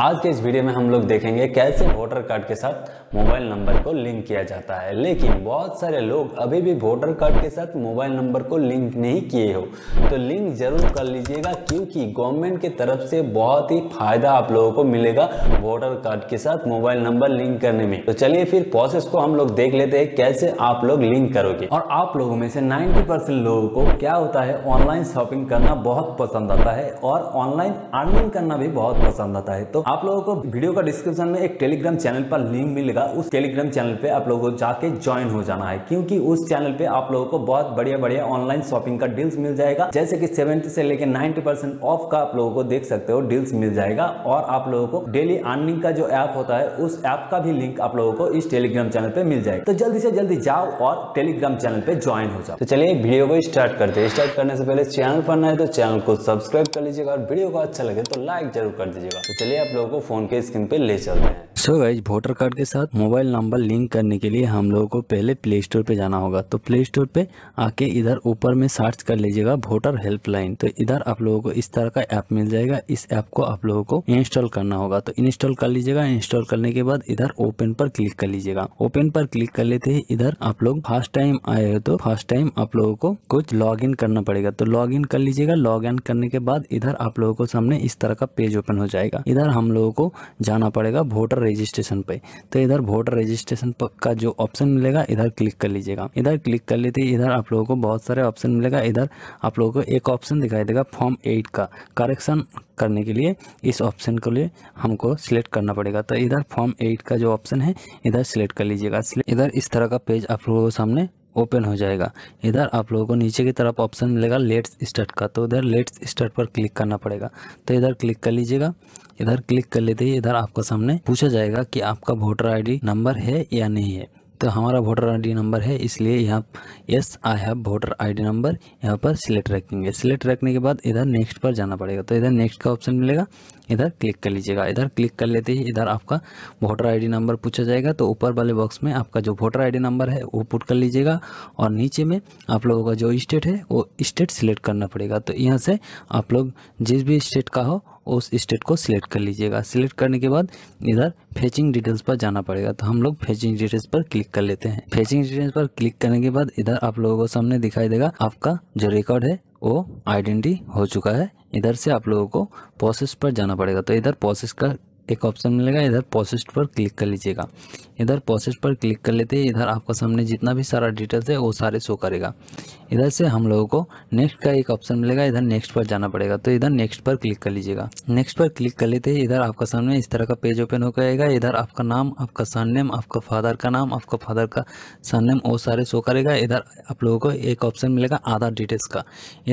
आज के इस वीडियो में हम लोग देखेंगे कैसे वोटर कार्ड के साथ मोबाइल नंबर को लिंक किया जाता है लेकिन बहुत सारे लोग अभी भी वोटर कार्ड के साथ मोबाइल नंबर को लिंक नहीं किए हो तो लिंक जरूर कर लीजिएगा क्योंकि गवर्नमेंट की तरफ से बहुत ही फायदा आप लोगों को मिलेगा वोटर कार्ड के साथ मोबाइल नंबर लिंक करने में तो चलिए फिर प्रोसेस को हम लोग देख लेते हैं कैसे आप लोग लिंक करोगे और आप लोगों में से नाइन्टी परसेंट लोगों को क्या होता है ऑनलाइन शॉपिंग करना बहुत पसंद आता है और ऑनलाइन अर्निंग करना भी बहुत पसंद आता है तो आप लोगों को वीडियो का डिस्क्रिप्शन में एक टेलीग्राम चैनल पर लिंक मिलेगा उस टेलीग्राम चैनल पे आप लोगों को जाके ज्वाइन हो जाना है क्योंकि उस चैनल पे आप लोगों को बहुत बढ़िया बढ़िया ऑनलाइन शॉपिंग का डील्स मिल जाएगा जैसे कि 70 से लेकर 90 परसेंट ऑफ का आप लोगों को देख सकते हो डील्स मिल जाएगा और आप लोगों को डेली अर्निंग का जो ऐप होता है उस ऐप का भी लिंक आप लोगों को इस टेलीग्राम चैनल पे मिल जाएगा तो जल्दी से जल्दी जाओ और टेलीग्राम चैनल पे ज्वाइन हो जाओ तो चलिए वीडियो को स्टार्ट करते हैं स्टार्ट करने से पहले चैनल पर ना तो चैनल को सब्सक्राइब कर लीजिएगा और वीडियो को अच्छा लगे तो लाइक जरूर कर दीजिएगा तो चलिए आप आप लोगों को फ़ोन के स्क्रीन पे ले चलते हैं सो गाइज वोटर कार्ड के साथ मोबाइल नंबर लिंक करने के लिए हम लोगों को पहले प्ले स्टोर पे जाना होगा तो प्ले स्टोर पे आके इधर ऊपर में सर्च कर लीजिएगा वोटर हेल्पलाइन तो इधर आप लोगों को इस तरह का ऐप मिल जाएगा इस ऐप को आप लोगों को इंस्टॉल करना होगा तो इंस्टॉल कर लीजिएगा इंस्टॉल करने के बाद इधर ओपन पर क्लिक कर लीजिएगा ओपन पर क्लिक कर लेते ही इधर आप लोग फर्स्ट टाइम आए हो तो फर्स्ट टाइम आप लोगों को कुछ लॉग इन करना पड़ेगा तो लॉग इन कर लीजिएगा लॉग इन करने के बाद इधर आप लोगों को सामने इस तरह का पेज ओपन हो जाएगा इधर हम लोगों को जाना पड़ेगा वोटर रजिस्ट्रेशन पे तो इधर वोटर रजिस्ट्रेशन का जो ऑप्शन मिलेगा इधर क्लिक कर लीजिएगा इधर क्लिक कर लेते इधर आप लोगों को बहुत सारे ऑप्शन मिलेगा इधर आप लोगों को एक ऑप्शन दिखाई देगा फॉर्म एट का करेक्शन करने के लिए इस ऑप्शन के लिए हमको सिलेक्ट करना पड़ेगा तो इधर फॉर्म एट का जो ऑप्शन है इधर सिलेक्ट कर लीजिएगा इधर इस तरह का पेज आप लोगों के सामने ओपन हो जाएगा इधर आप लोगों को नीचे की तरफ ऑप्शन मिलेगा लेट्स स्टार्ट का तो इधर लेट्स स्टार्ट पर क्लिक करना पड़ेगा तो इधर क्लिक कर लीजिएगा इधर क्लिक कर लेते ही इधर आपका सामने पूछा जाएगा कि आपका वोटर आईडी नंबर है या नहीं है तो हमारा वोटर आईडी नंबर है इसलिए यहाँ yes I have voter ID number यहाँ पर सिलेक्ट रखेंगे सिलेक्ट रखने के बाद इधर नेक्स्ट पर जाना पड़ेगा तो इधर नेक्स्ट का ऑप्शन मिलेगा इधर क्लिक कर लीजिएगा इधर क्लिक कर लेते ही इधर आपका वोटर आईडी नंबर पूछा जाएगा तो ऊपर वाले बॉक्स में आपका जो वोटर आईडी नंबर है वो पुट कर लीजिएगा और नीचे में आप लोगों का जो स्टेट है वो स्टेट सिलेक्ट करना पड़ेगा तो यहाँ से आप लोग जिस भी स्टेट का हो उस स्टेट को सिलेक्ट कर लीजिएगा सिलेक्ट करने के बाद इधर फेचिंग डिटेल्स पर जाना पड़ेगा तो हम लोग फेचिंग डिटेल्स पर क्लिक कर लेते हैं फेचिंग डिटेल्स पर क्लिक करने के बाद इधर आप लोगों को सामने दिखाई देगा आपका जो रिकॉर्ड है वो आइडेंटिटी हो चुका है इधर से आप लोगों को प्रोसेस पर जाना पड़ेगा तो इधर प्रोसेस का एक ऑप्शन मिलेगा इधर पोस्ट पर क्लिक कर लीजिएगा इधर पोस्ट पर क्लिक कर लेते हैं इधर आपका सामने जितना भी सारा डिटेल्स है वो सारे शो करेगा इधर से हम लोगों को नेक्स्ट का एक ऑप्शन मिलेगा इधर नेक्स्ट पर जाना पड़ेगा तो इधर नेक्स्ट पर क्लिक कर लीजिएगा नेक्स्ट पर क्लिक कर लेते हैं इधर आपका सामने इस तरह का पेज ओपन हो जाएगा इधर आपका नाम आपका सन नेम आपका फादर का नाम आपका फादर का सन नेम वो सारे शो करेगा इधर आप लोगों को एक ऑप्शन मिलेगा आधार डिटेल्स का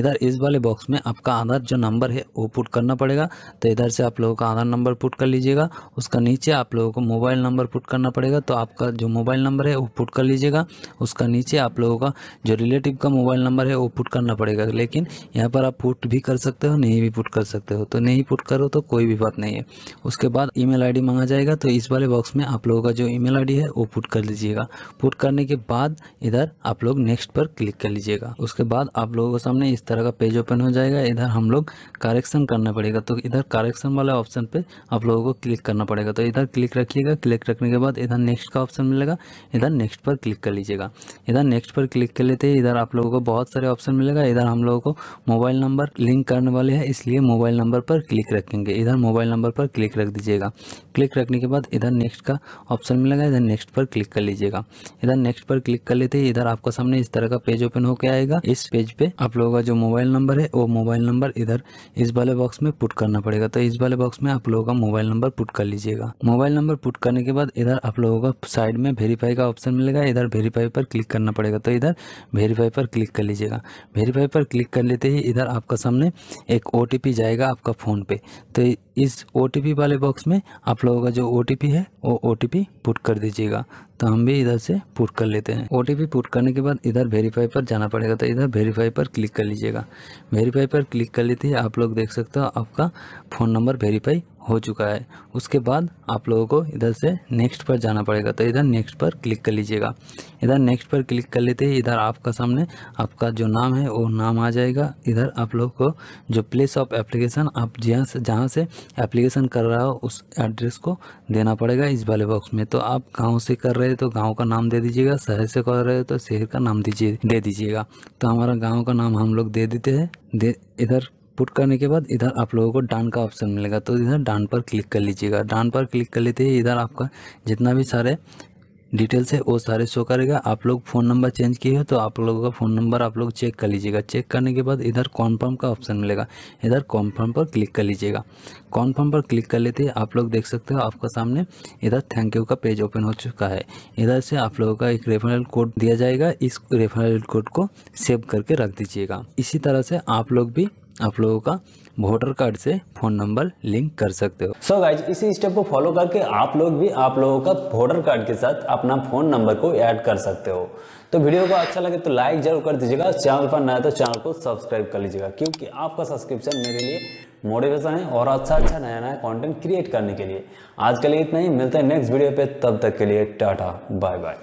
इधर इस वाले बॉक्स में आपका आधार जो नंबर है वो पुट करना पड़ेगा तो इधर से आप लोगों का आधार नंबर पुट कर लीजिए लीजिएगा उसका नीचे आप लोगों को मोबाइल नंबर पुट करना पड़ेगा तो आपका जो मोबाइल नंबर है वो पुट कर लीजिएगा उसका नीचे आप लोगों का जो रिलेटिव का मोबाइल नंबर है वो पुट करना पड़ेगा लेकिन यहाँ पर आप पुट भी कर सकते हो नहीं भी पुट कर सकते हो तो नहीं पुट करो तो कोई भी बात नहीं है उसके बाद ई मेल मांगा जाएगा तो इस वाले बॉक्स में आप लोगों का जो ई मेल है वो पुट कर लीजिएगा पुट करने के बाद इधर आप लोग नेक्स्ट पर क्लिक कर लीजिएगा उसके बाद आप लोगों के सामने इस तरह का पेज ओपन हो जाएगा इधर हम लोग करेक्शन करना पड़ेगा तो इधर करेक्शन वाले ऑप्शन पे आप लोगों को क्लिक करना पड़ेगा तो इधर क्लिक रखिएगा क्लिक रखने के बाद इधर नेक्स्ट का ऑप्शन मिलेगा इधर नेक्स्ट पर क्लिक कर लीजिएगा इधर नेक्स्ट पर क्लिक कर लेते हैं इधर आप लोगों को बहुत सारे ऑप्शन मिलेगा इधर हम लोगों को मोबाइल नंबर लिंक करने वाले हैं इसलिए मोबाइल नंबर पर क्लिक रखेंगे इधर मोबाइल नंबर पर क्लिक रख दीजिएगा क्लिक रखने के बाद इधर नेक्स्ट का ऑप्शन मिलेगा इधर नेक्स्ट पर क्लिक कर लीजिएगा इधर नेक्स्ट पर क्लिक कर लेते हैं इधर आपका सामने इस तरह का पेज ओपन होकर आएगा इस पेज पे आप लोगों का जो मोबाइल नंबर है वो मोबाइल नंबर इधर इस वाले बॉक्स में पुट करना पड़ेगा तो इस वाले बॉक्स में आप लोगों का मोबाइल नंबर नंबर पुट कर लीजिएगा मोबाइल नंबर पुट करने के बाद इधर आप लोगों को साइड में वेरीफाई का ऑप्शन मिलेगा इधर वेरीफाई पर क्लिक करना पड़ेगा तो इधर वेरीफाई पर क्लिक कर लीजिएगा वेरीफाई पर क्लिक कर लेते ही इधर आपका सामने एक ओ जाएगा आपका फ़ोन पे तो इस ओ वाले बॉक्स में आप लोगों का जो ओ है वो ओ पुट कर दीजिएगा तो हम भी इधर से पुट कर लेते हैं ओ पुट करने के बाद इधर वेरीफाई पर जाना पड़ेगा तो इधर वेरीफाई पर क्लिक कर लीजिएगा वेरीफाई पर क्लिक कर लेते ही आप लोग देख सकते हो आपका फ़ोन नंबर वेरीफाई हो चुका है उसके बाद आप लोगों को इधर से नेक्स्ट पर जाना पड़ेगा तो इधर नेक्स्ट पर क्लिक कर लीजिएगा इधर नेक्स्ट पर क्लिक कर लेते ही इधर आपका सामने आपका जो नाम है वो नाम आ जाएगा इधर आप लोग को जो प्लेस ऑफ एप्लीकेशन आप जहाँ से जहाँ से एप्लीकेशन कर रहा हो उस एड्रेस को देना पड़ेगा इस वाले बॉक्स में तो आप गाँव से कर रहे रहे तो गांव का नाम दे दीजिएगा शहर से कर रहे तो शहर का नाम दीजिए दे दीजिएगा तो हमारा गाँव का नाम हम लोग दे देते हैं दे इधर पुट करने के बाद इधर आप लोगों को डान का ऑप्शन मिलेगा तो इधर डान पर क्लिक कर लीजिएगा डान पर क्लिक कर लेते ही इधर आपका जितना भी सारे डिटेल्स है वो सारे शो करेगा आप लोग फ़ोन नंबर चेंज किए हो तो आप लोगों का फ़ोन नंबर आप लोग चेक कर लीजिएगा चेक करने के बाद इधर कॉन्फर्म का ऑप्शन मिलेगा इधर कॉन्फर्म पर क्लिक कर लीजिएगा कॉन्फर्म पर क्लिक कर लेते आप लोग देख सकते हो आपका सामने इधर थैंक यू का पेज ओपन हो चुका है इधर से आप लोगों का एक रेफरल कोड दिया जाएगा इस रेफरल कोड को सेव करके रख दीजिएगा इसी तरह से आप लोग भी आप लोगों का वोटर कार्ड से फ़ोन नंबर लिंक कर सकते हो सो so गाइज इसी स्टेप को फॉलो करके आप लोग भी आप लोगों का वोटर कार्ड के साथ अपना फ़ोन नंबर को ऐड कर सकते हो तो वीडियो को अच्छा लगे तो लाइक जरूर कर दीजिएगा चैनल पर नया तो चैनल को सब्सक्राइब कर लीजिएगा क्योंकि आपका सब्सक्रिप्शन मेरे लिए मोटिवेशन है और अच्छा अच्छा नया नया कॉन्टेंट क्रिएट करने के लिए आज के लिए इतना ही मिलते हैं नेक्स्ट वीडियो पे तब तक के लिए टाटा बाय बाय